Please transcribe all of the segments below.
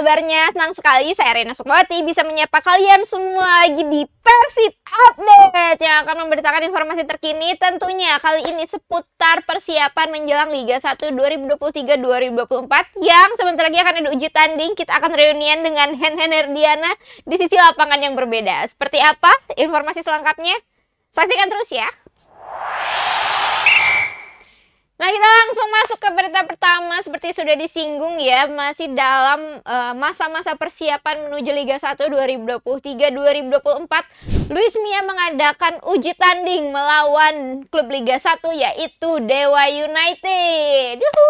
kabarnya? Senang sekali saya Rena Sukmawati bisa menyapa kalian semua lagi di Persib Update yang akan memberitakan informasi terkini tentunya kali ini seputar persiapan menjelang Liga 1 2023-2024 yang sebentar lagi akan ada uji tanding. Kita akan reunian dengan Hen Hen Herdiana di sisi lapangan yang berbeda. Seperti apa informasi selengkapnya? Saksikan terus ya. Nah, kita langsung masuk ke berita pertama seperti sudah disinggung ya, masih dalam eh, masa-masa uh, persiapan menuju Liga 1 2023-2024. Luis Mia mengadakan uji tanding melawan klub Liga 1 yaitu Dewa United. Yuhu!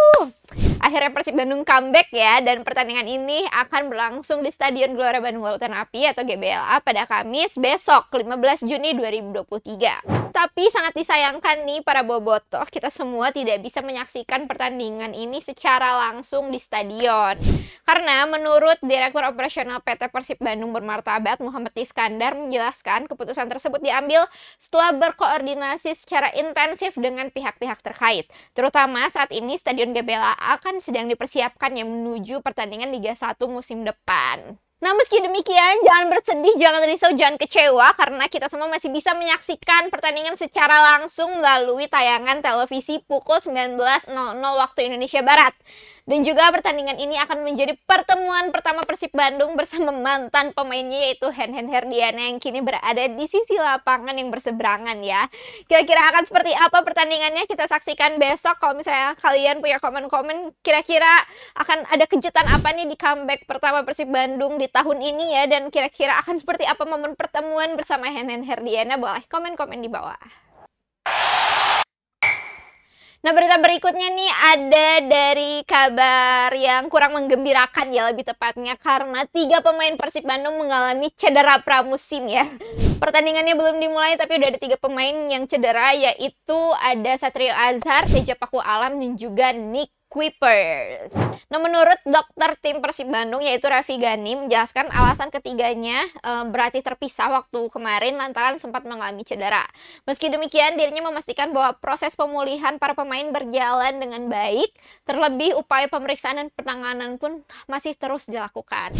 akhirnya Persib Bandung comeback ya dan pertandingan ini akan berlangsung di Stadion Gelora Bandung Lautan Api atau GBLA pada Kamis besok 15 Juni 2023. Tapi sangat disayangkan nih para bobotoh kita semua tidak bisa menyaksikan pertandingan ini secara langsung di stadion. Karena menurut Direktur Operasional PT Persib Bandung Bermartabat Muhammad Iskandar menjelaskan keputusan tersebut diambil setelah berkoordinasi secara intensif dengan pihak-pihak terkait. Terutama saat ini Stadion GBLA akan sedang dipersiapkan yang menuju pertandingan Liga 1 musim depan. Nah, meski demikian, jangan bersedih, jangan risau, jangan kecewa karena kita semua masih bisa menyaksikan pertandingan secara langsung melalui tayangan televisi pukul 19.00 waktu Indonesia Barat. Dan juga pertandingan ini akan menjadi pertemuan pertama Persib Bandung bersama mantan pemainnya yaitu Hen Hen Herdiana yang kini berada di sisi lapangan yang berseberangan ya. Kira-kira akan seperti apa pertandingannya kita saksikan besok kalau misalnya kalian punya komen-komen kira-kira akan ada kejutan apa nih di comeback pertama Persib Bandung di tahun ini ya dan kira-kira akan seperti apa momen pertemuan bersama Henen Herdiana boleh komen-komen di bawah. Nah berita berikutnya nih ada dari kabar yang kurang menggembirakan ya lebih tepatnya karena tiga pemain Persib Bandung mengalami cedera pramusim ya. Pertandingannya belum dimulai tapi udah ada tiga pemain yang cedera yaitu ada Satrio Azhar, Teja Paku Alam dan juga Nick Quippers. Nah, menurut dokter tim Persib Bandung yaitu Raffi Gani menjelaskan alasan ketiganya e, berarti terpisah waktu kemarin lantaran sempat mengalami cedera. Meski demikian, dirinya memastikan bahwa proses pemulihan para pemain berjalan dengan baik, terlebih upaya pemeriksaan dan penanganan pun masih terus dilakukan.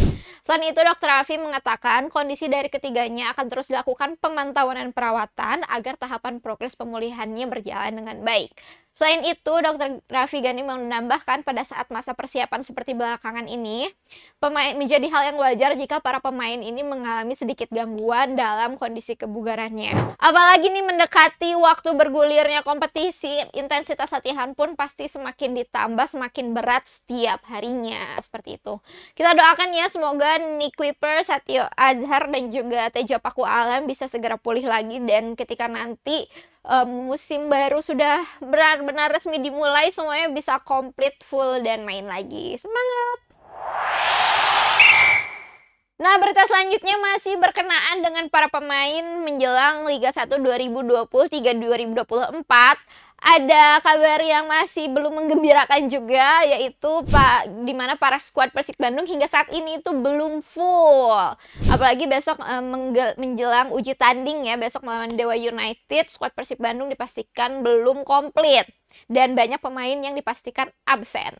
Selain itu, dokter Raffi mengatakan kondisi dari ketiganya akan terus dilakukan pemantauan dan perawatan agar tahapan progres pemulihannya berjalan dengan baik. Selain itu, dokter Raffi Gani menambahkan menambahkan pada saat masa persiapan seperti belakangan ini, pemain menjadi hal yang wajar jika para pemain ini mengalami sedikit gangguan dalam kondisi kebugarannya. Apalagi nih mendekati waktu bergulirnya kompetisi, intensitas latihan pun pasti semakin ditambah semakin berat setiap harinya seperti itu. Kita doakan ya semoga Nick Kuiper, Satyo Azhar dan juga Tejo Paku Alam bisa segera pulih lagi dan ketika nanti um, musim baru sudah benar-benar resmi dimulai semuanya bisa komplit full dan main lagi semangat Nah, berita selanjutnya masih berkenaan dengan para pemain menjelang Liga 1 2023-2024 ada kabar yang masih belum menggembirakan juga yaitu Pak di mana para skuad Persib Bandung hingga saat ini itu belum full. Apalagi besok eh, menjelang uji tanding ya besok melawan Dewa United, skuad Persib Bandung dipastikan belum komplit dan banyak pemain yang dipastikan absen.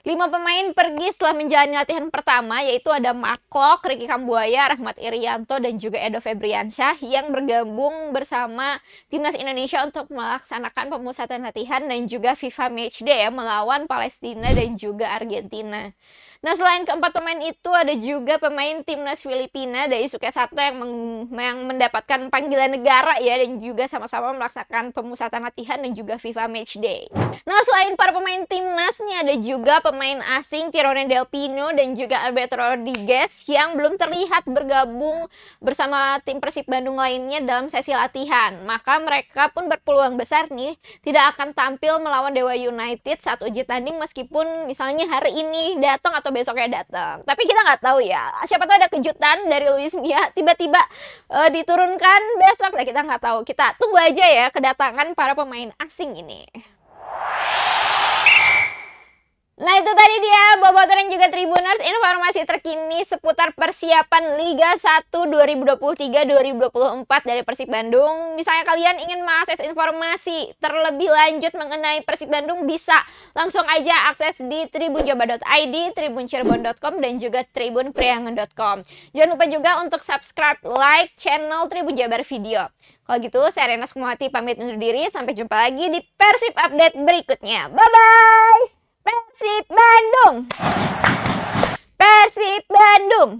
Lima pemain pergi setelah menjalani latihan pertama yaitu ada Maklok, Ricky Kambuaya, Rahmat Irianto dan juga Edo Febriansyah yang bergabung bersama timnas Indonesia untuk melaksanakan pemusatan latihan dan juga FIFA Matchday ya melawan Palestina dan juga Argentina. Nah selain keempat pemain itu ada juga pemain timnas Filipina Daisuke Sato yang, yang mendapatkan panggilan negara ya dan juga sama-sama melaksanakan pemusatan latihan dan juga FIFA Matchday. Nah selain para pemain timnas nih ada juga pemain asing Tirone Del Pino dan juga Alberto Rodriguez yang belum terlihat bergabung bersama tim Persib Bandung lainnya dalam sesi latihan. Maka mereka pun berpeluang besar nih tidak akan tampil melawan Dewa United saat uji tanding meskipun misalnya hari ini datang atau besoknya datang. Tapi kita nggak tahu ya. Siapa tahu ada kejutan dari Luis Mia tiba-tiba uh, diturunkan besok. Nah, kita nggak tahu. Kita tunggu aja ya kedatangan para pemain asing ini. Nah itu tadi dia Bobotoh dan juga Tribuners informasi terkini seputar persiapan Liga 1 2023-2024 dari Persib Bandung. Misalnya kalian ingin mengakses informasi terlebih lanjut mengenai Persib Bandung bisa langsung aja akses di tribunjabar.id, tribuncirebon.com, dan juga tribunpriangan.com. Jangan lupa juga untuk subscribe, like channel Tribun Jabar Video. Kalau gitu saya Renas Sukumawati pamit undur diri sampai jumpa lagi di Persib Update berikutnya. Bye-bye! Persib Bandung. Persib Bandung.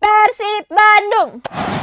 Persib Bandung.